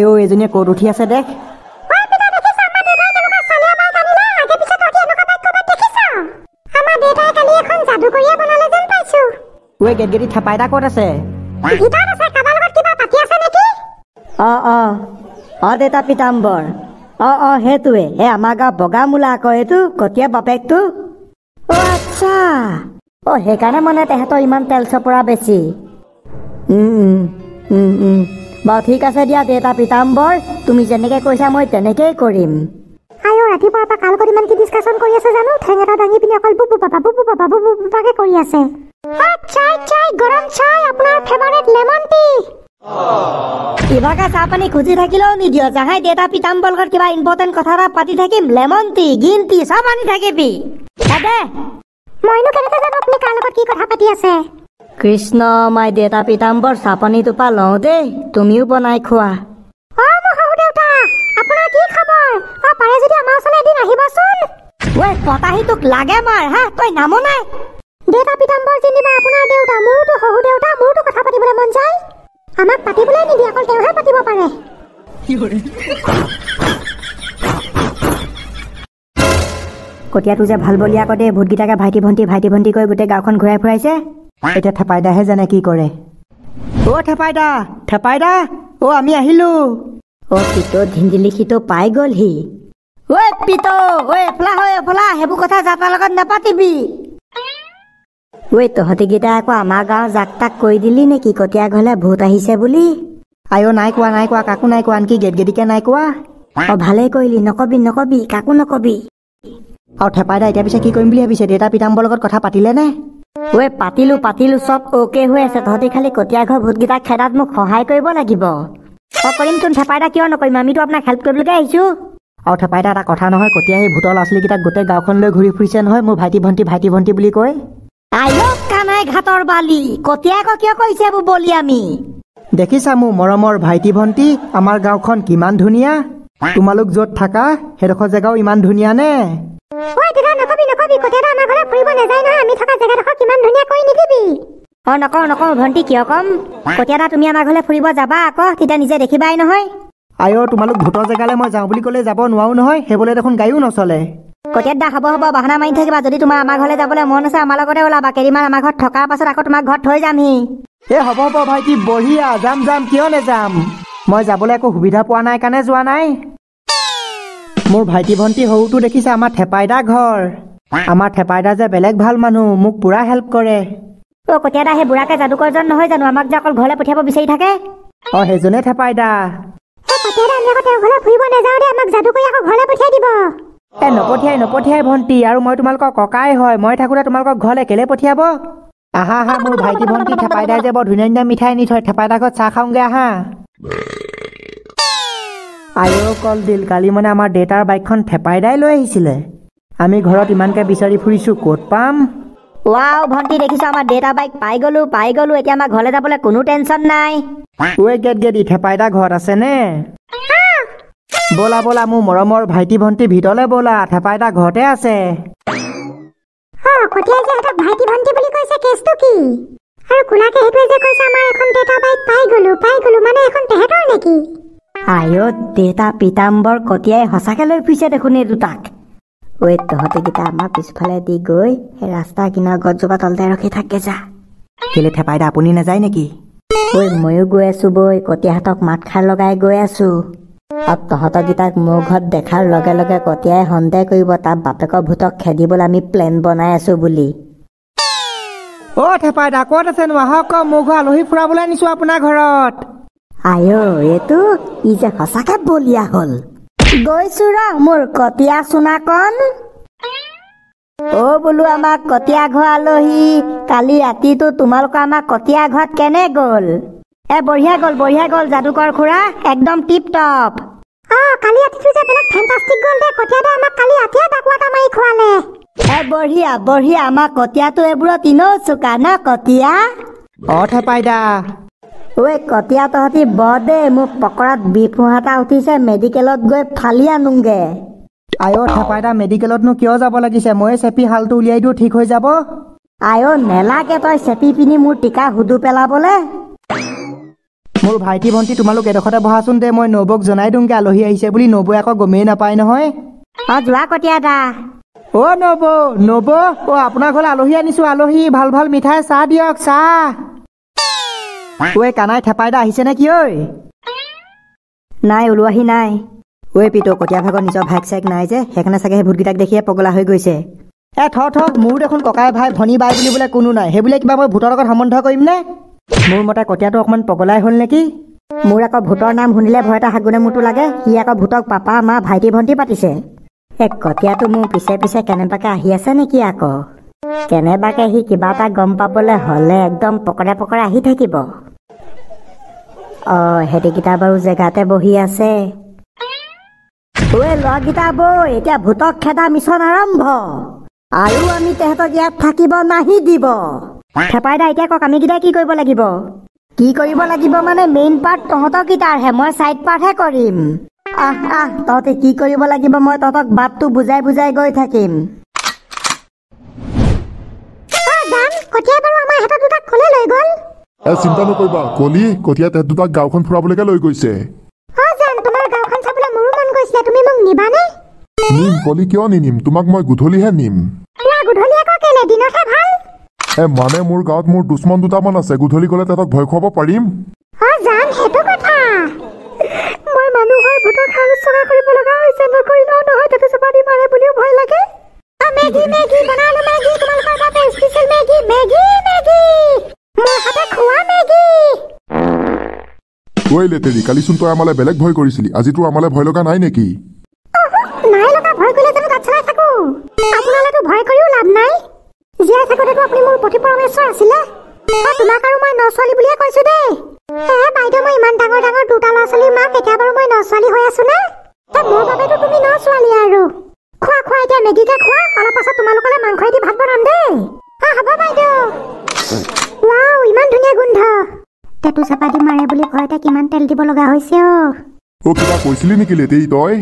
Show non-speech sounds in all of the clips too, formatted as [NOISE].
আই ঐ এজনীয়ে ক'ত উঠি আছে দেখ দেউতা পিতাম্বৰ অঁ অঁ সেইটোৱে এ আমাৰ গাঁও বগা মূলা আকৌ এইটো কটীয়া বাপেকটো আচ্ছা অ' সেইকাৰণে মানে তেহেঁতৰ ইমান তেল চপৰা বেছি বাৰু ঠিক আছে দিয়া দেউতা পিতাম্বৰ তুমি যেনেকৈ কৈছা মই তেনেকেই কৰিম আই অ' ৰাতিপুৱাৰ পৰা কালকত ইমান কি ডিছকাশ্যন কৰি আছে জানো ঠেং এটা দাঙি পিনে অকল বুবু পাপা বুবু পাপা বুবু পাপাকে কৰি আছে চাই চাই গৰম চাই আপোনাৰ ফেভাৰেট লেমন টি ইভাগে চাহ পানী খুজি থাকিলেও নিদিয় জাহাই দেউতা পিতাম্বৰ লগত কিবা ইম্পৰ্টেণ্ট কথা এটা পাতি থাকিম লেমন টি গ্ৰীণ টি চাহ পানী থাকিবি মইনো কেনেকৈ জানো আপুনি কাৰ লগত কি কথা পাতি আছে কৃষ্ণ মাই দেউতা পিতাম্বৰ চাপনি টোপা লওঁ দেই তুমিও বনাই খোৱা যে ভাল বলিয়া আকৌ দেই ভাইটি ভণ্টি ভাইটি ভণ্টি কৈ গোটেই গাঁওখন ঘূৰাই ফুৰাইছে এতিয়া থেপাইদাহে জানে কি কৰে অ থেপাইদা থেপাইদা অ আমি আহিলো অ পিত ঢিঞ্জিলিখিটো পাই গলহি ঐ পিত ঐ এফলা হৈ এফলা সেইবোৰ কথা যাতাৰ লগত নাপাতিবি ঐ তহঁতি কেইটাই আকৌ আমাৰ গাঁও জাক তাক কৈ দিলি নেকি কটীয়া ঘৰলৈ ভূত আহিছে বুলি আইও নাই কোৱা নাই কোৱা কাকো নাই কোৱা আনকি গেট গেটিকে নাই কোৱা অ ভালেই কৰিলি নকবি নকবি কাকো নকবি আৰু থেপাইদা এতিয়া পিছে কি কৰিম বুলি ভাবিছে দেউতা পিতাম্বৰ লগত কথা পাতিলে নে ওয়ে পাতিলু পাতিলু সব ওকে হয়ে আছে তহতি খালি কটিয়া ঘর ভূতগিটা খেদাত মোক সহায় কৰিব লাগিব অ কৰিম তুমি থেপাইদা কিয় নকৰিম আমি তো আপোনাক হেল্প কৰিবলৈকে আহিছো অ থেপাইদা এটা কথা নহয় কটিয়া সেই ভূতৰ ল'ৰা ছোৱালীকেইটাক গোটেই গাঁওখন লৈ ঘূৰি ফুৰিছে নহয় মোৰ ভাইটি ভণ্টি ভাইটি ভণ্টি বুলি কৈ আইক কানাই ঘাটৰ বালি কটিয়াক কিয় কৈছে এইবোৰ বলি আমি দেখিছা মোৰ মৰমৰ ভাইটি ভণ্টি আমাৰ গাঁওখন কিমান ধুনীয়া তোমালোক য'ত থাকা সেইডোখৰ জেগাও ইমান ধুনীয়া নে নিদিবি কতিয়াবা আমাৰ ঘৰত ফুৰিব নাযায় নহয় আমি থকা জেগাডোখৰ কিমান ধুনীয়া কৰি নিদিবি অ নকওঁ নকওঁ ভণ্টি কিয় কম কতিয়াবা তুমি আমাৰ ঘৰলৈ ফুৰিব যাবা আকৌ তেতিয়া নিজে দেখিবাই নহয় আই তোমালোক ভূতৰ জেগালৈ মই যাওঁ বুলি ক'লে যাব নোৱাৰো নহয় সেইবলৈ দেখোন গাড়ীও নচলে কতিয়াত দা হ'ব হ'ব বাহানা মাৰি থাকিবা যদি তোমাৰ আমাৰ ঘৰলৈ যাবলৈ মন আছে আমাৰ লগতে ওলাবা কেইদিনমান আমাৰ ঘৰত থকাৰ পাছত আকৌ তোমাৰ ঘৰত থৈ যামহি এই হ'ব হ'ব ভাইটি বঢ়িয়া যাম যাম কিয় নেযাম মই যাবলৈ একো সুবিধা পোৱা নাই কাৰণে যোৱা নাই মোৰ ভাইটি ভণ্টি সৰুটো দেখিছে আমাৰ থেপাইদা ঘৰ আমাৰ ঠেপাইদা যে বেলেগ ভাল মানুহ মোক পুৰা হেল্প কৰে অ কটিয়াদা সেই বুঢ়াকে যাদুকৰজন নহয় জানো আমাক যে অকল পঠিয়াব বিচাৰি থাকে অ সেইজনে ঠেপাইদা নপঠিয়াই নপঠিয়াই ভণ্টি আৰু মই তোমালোকৰ ককাই হয় মই থাকোতে তোমালোকক ঘৰলে কেলে পঠিয়াব আহা আহা মোৰ ভাইটি ভণ্টি ঠেপাইদাই যে বৰ ধুনীয়া ধুনীয়া মিঠাই নি থয় ঠেপাইদা ঘৰত চাহ খাওঁগে আহা আয়ো কল দিল কালি মানে আমাৰ দেউতাৰ বাইকখন ঠেপাইদাই লৈ আহিছিলে আমি ঘৰত ইমানকৈ বিচাৰি ফুৰিছোঁ ক'ত পাম ৱাও ভণ্টি দেখিছ আমাৰ দেউতা বাইক পাই গ'লো পাই গ'লো এতিয়া আমাৰ ঘৰলৈ যাবলৈ কোনো টেনচন নাই ৱে গেট গেট ইথেপা এটা ঘৰত আছেনে ব'লা ব'লা মোৰ মৰমৰ ভাইটি ভণ্টি ভিতৰলৈ ব'লা থেপা এটা ঘৰতে আছে আয়ত দেউতা পিতাম্বৰ কটিয়াই সঁচাকৈ লৈ ফুৰিছে দেখোন দুটাক ঐ তহঁতকেইটা আমাৰ পিছফালে দি গৈ সেই ৰাস্তাৰ কিনাৰ গছজোপা তলতে ৰখি থাকে যা কেলে থেপাইদা আপুনি নাযায় নেকি ঐ ময়ো গৈ আছো বৈ কটীয়াহঁতক মাত খাৰ লগাই গৈ আছো আৰু তহঁতকেইটাক মোৰ ঘৰত দেখাৰ লগে লগে কটীয়াই সন্দেহ কৰিব তাত বাপেকৰ ভূতক খেদিবলৈ আমি প্লেন বনাই আছো বুলি অ' থেপাইদা ক'ত আছে নো আহক মোৰ ঘৰ আলহী ফুৰাবলৈ আনিছো আপোনাৰ ঘৰত আইঅ' এইটো ই যে সঁচাকৈ বলিয়া হ'ল গৈছো ৰ মোৰ কটিয়া চুনাকন অ বোলো আমাক কটিয়া ঘৰ আলহী কালি ৰাতিটো তোমালোকৰ আমাক কটিয়া ঘৰত কেনে গল এ বঢ়িয়া গল বঢ়িয়া গল যাদুকৰ খুৰা একদম টিপ টপ বঢ়িয়া আমাৰ কটিয়াটো এইবোৰত ইনেও চোকা না কটিয়া ঐ কটিয়া তহঁতি ব দে মোৰ পকৰাত বিফোঁহা এটা উঠিছে মেডিকেলত গৈ ফালি আনোগে আইঅ থেপাইটা মেডিকেলতনো কিয় যাব লাগিছে ময়ে চেপি হালটো উলিয়াই দিওঁ ঠিক হৈ যাব আইঅ নেলাগে তই চেপি পিনি মোৰ টিকা সুধু পেলাবলে মোৰ ভাইটি ভণ্টি তোমালোক এডোখৰতে বহাচোন দে মই নবৌক জনাই দিওঁগে আলহী আহিছে বুলি নবৌ আকৌ গমেই নাপায় নহয় অ যোৱা কটিয়া দা অ নবৌ নবৌ অ আপোনাৰ ঘৰলৈ আলহী আনিছোঁ আলহী ভাল ভাল মিঠাই চাহ দিয়ক চাহ เวกานายถ้าไปได้ฮิเชนักเย้นายอุลวะฮินายเวปีโตกอดยาพักก่อนนิจอบแฮกแซกนายเจแฮกนาสักแห่บุตรกิตักเด็กเฮียปกลาเฮยกุยเซเอ้ทอทอมูดเด็กคนกอกายพายผ่อนีบายบุญบุลเลกุนุนายเฮบุลเลกิบ้ามาบุตรกอดทำมันทอกอิมเน่มูดมาตากอดยาตัวคนปกลาเฮยคนเลกิมูดกอบุตรนามหุนเล่บ่อยตาฮักกุนมุตุลักเกยากอบุตรกอบป้าป้ามาบ่ายที่บ่อนที่ปัติเซเอ็กกอดยาตัวมูปิเซปิเซแค่เนปักกาเฮียเซเนกิยากอแค่เนปักกาฮีกิบ้าตากอมป้าบุลเล่หอลเล่ดอมปกลาปกลาฮีเทกิบอ বাৰু জেগাতে বহি আছে এতিয়া ভূতক খেদা মিছন আৰম্ভ আৰু আমি তেহেঁতক ইয়াত থাকিব নাহি দিব খেপাইদা এতিয়া কওক আমিকেইটাই কি কৰিব লাগিব কি কৰিব লাগিব মানে মেইন পাৰ্ট তহঁতকেইটাৰহে মই ছাইড পাৰ্টহে কৰিম আহ আহ তহঁতে কি কৰিব লাগিব মই তহঁতক বাপটো বুজাই বুজাই গৈ থাকিম এ চিন্তা নকৰিবা কলি কঠীয়া তেহেঁত দুটাক গাঁওখন ফুৰাবলৈকে লৈ গৈছে ভয় খুৱাব পাৰিম ঐ লেতেৰি কালি চোন তই আমালৈ বেলেগ ভয় কৰিছিলি আজি তোৰ আমালৈ ভয় লগা নাই নেকি মাংসেদি ভাত বনাম দেই হ'ব বাইদেউ কিয় গোন্ধ তেতু চাপা দি মাৰে বুলি ঘৰতে কিমান তেল দিব লগা হৈছে অ ও কিবা কৈছিলি নেকি লেটেই তই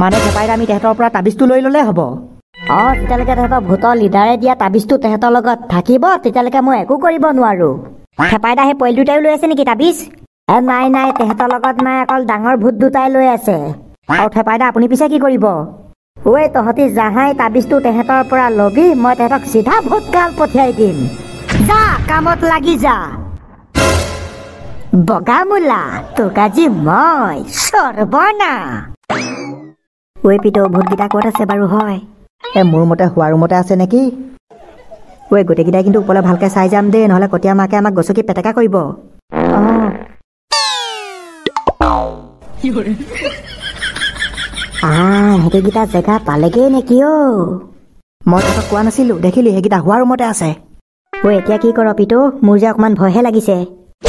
মানে চাপাইত আমি তেহেঁতৰ পৰা তাবিজটো লৈ ল'লে হ'ব অ তেতিয়ালৈকে তেহেঁতৰ ভূতৰ লিডাৰে দিয়া তাবিজটো তেহেঁতৰ লগত থাকিব তেতিয়ালৈকে মই একো কৰিব নোৱাৰো হেপাইদা সেই পোৱালি দুটাইও লৈ আছে নেকি তাবিজ এ নাই নাই তেহেঁতৰ লগত নাই অকল ডাঙৰ ভূত দুটাই লৈ আছে আৰু হেপাইদা আপুনি পিছে কি কৰিব ওৱে তহঁতি জাহাই তাবিজটো তেহেঁতৰ পৰা লবি মই তেহেঁতক চিধা ভোটকাল পঠিয়াই দিম যা কামত লাগি যা বগা মূলা তোক আজি মই সৰ্বনা ওৱে পিত ভোটকেইটা ক'ত আছে বাৰু হয় এ মোৰ মতে শোৱা ৰুমতে আছে নেকি ওৱে গোটেইকেইটাই কিন্তু ওপৰলৈ ভালকৈ চাই যাম দেই নহ'লে কটীয়া মাকে আমাক গছকি পেটেকা কৰিব সেইকেইটা জেগা পালেগেই নেকি অ মই তাক কোৱা নাছিলো দেখিলি সেইকেইটা হোৱা ৰুমতে আছে ঐ এতিয়া কি কৰ পিতু মোৰ যে অকমান ভয়হে লাগিছে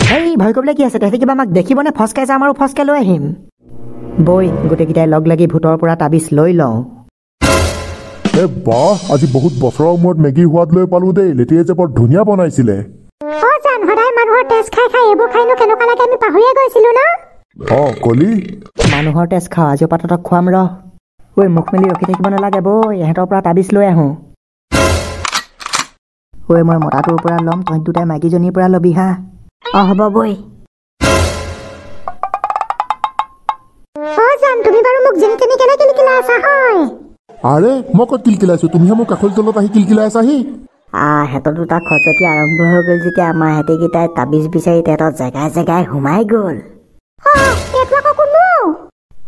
হেৰি ভয় কৰিবলৈ কি আছে তেহেঁতি কিবা আমাক দেখিবনে ফচকাই যাম আৰু ফচকাই লৈ আহিম বৈ গোটেইকেইটাই লগ লাগি ভূতৰ পৰা তাবিজ লৈ লওঁ এ বাহ আজি বহুত বছৰৰ মূৰত মেগী সোৱাদ লৈ পালো দেই লেটিয়াই যে বৰ ধুনীয়া বনাইছিলে অ জান সদায় মানুহৰ টেষ্ট খাই খাই এইবোৰ খাইনো কেনেকুৱা লাগে আমি পাহৰিয়ে গৈছিলো না কলি মানুহৰ তেজ খাওঁ আজিৰ পৰা খুৱাম খোৱাম ৰহ ঐ মুখ মেলি ৰখি থাকিব নালাগে বৈ ইহঁতৰ পৰা তাবিজ লৈ আহোঁ ঐ মই মতাটোৰ পৰা ল'ম তহঁত দুটাই মাইকীজনীৰ পৰা ল'বি হা অ হ'ব বৈ দুটা খজতি আৰম্ভ হৈ গ'ল যেতিয়া আমাৰ কেইটাই তাবিজ বিচাৰি তেহেঁতৰ জেগাই জেগাই সোমাই গ'ল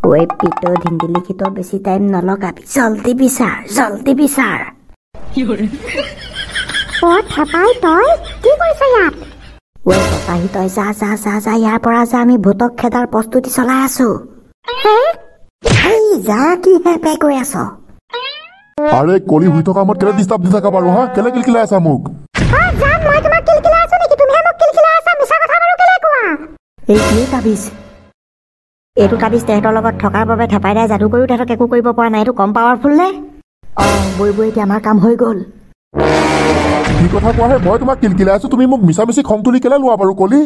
ঐ পিতো ধিন্দিলি কি তো বেছি টাইম নলগাবি জলদি বিচাৰ জলদি বিচাৰ অ থাপাই তই কি কৰিছ ইয়াত ঐ থাপাই তই যা যা যা যা ইয়াৰ পৰা যা আমি ভূতক খেদাৰ প্ৰস্তুতি চলাই আছো হেই যা কি হে পে কৈ আছ আৰে কলি হৈ থকা আমাৰ কেলে ডিষ্টাৰ্ব দি থাকা বাৰু হা কেলে কিলকিলাই আছা মোক হা যা মই তোমাক কিলকিলাই আছ নেকি তুমি মোক কিলকিলাই আছ মিছা কথা বাৰু কেলে কোৱা এই কি ভাবিছ এইটো কাবিজ তেহেঁতৰ লগত থকাৰ বাবে থেপাই দাই যাদু কৰিও তেহেঁতক একো কৰিব পৰা নাই এইটো কম পাৱাৰফুল নে অঁ বৈ বৈ এতিয়া আমাৰ কাম হৈ গ'ল কি কথা কোৱাহে মই তোমাক কিলকিলাই আছো তুমি মোক মিছা মিছি খং তুলি কেলাই লোৱা বাৰু কলি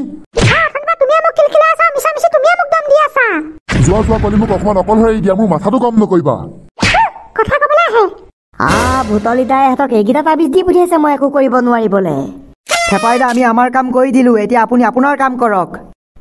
আমি কাম কৰক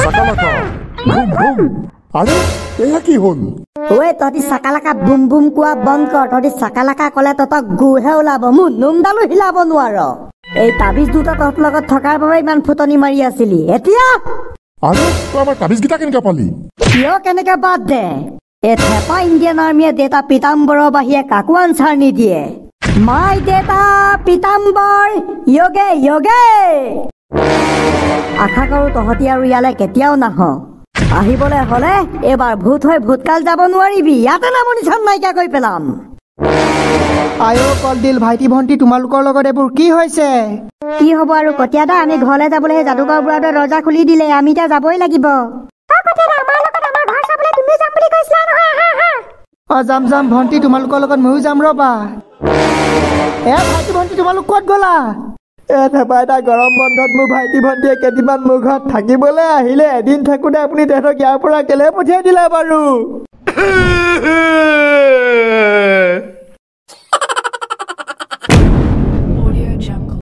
চাকালাকা বুম বুম আরে এয়া কি হল ওয়ে তহতি চাকালাকা বুম বুম কোয়া বন্ধ কর তহতি চাকালাকা কলে তত গুহে ওলাব মু নুমডালো হিলাব নোয়ার এই তাবিজ দুটা তহত লগত থকার বাবে ইমান ফুটনি মারি আসিলি এতিয়া আরে তো আমার তাবিজ গিতা কেনকা পালি কিয় কেনকা বাদ দে এ থেপা ইন্ডিয়ান আর্মিয়ে দেতা পিতাম্বর বাহিয়ে কাকু আনসার নিদিয়ে মাই দেতা পিতাম্বর ইয়োগে ইয়োগে আশা কৰো তহঁতি আৰু ইয়ালৈ কেতিয়াও নাহ আহিবলৈ হলে এইবাৰ ভূত হৈ ভূতকাল যাব নোৱাৰিবি ইয়াতে নামনি চাম নাইকিয়া কৰি পেলাম আইঅ কলডিল ভাইটি ভণ্টি তোমালোকৰ লগত এইবোৰ কি হৈছে কি হব আৰু কঠিয়াদা আমি ঘৰলৈ যাবলৈ যাদুগাঁও বুঢ়াটোৱে ৰজা খুলি দিলে আমি এতিয়া যাবই লাগিব ভণ্টি তোমালোকৰ লগত ময়ো যাম ৰবা এ ভাইটি ভণ্টি তোমালোক ক'ত গলা এ থেপা এটা গৰম বন্ধত মোৰ ভাইটি ভণ্টিয়ে কেইদিনমান মোৰ ঘৰত থাকিবলৈ আহিলে এদিন থাকোঁতে আপুনি তেহেঁতক ইয়াৰ পৰা কেলে পঠিয়াই দিলে বাৰু [LAUGHS]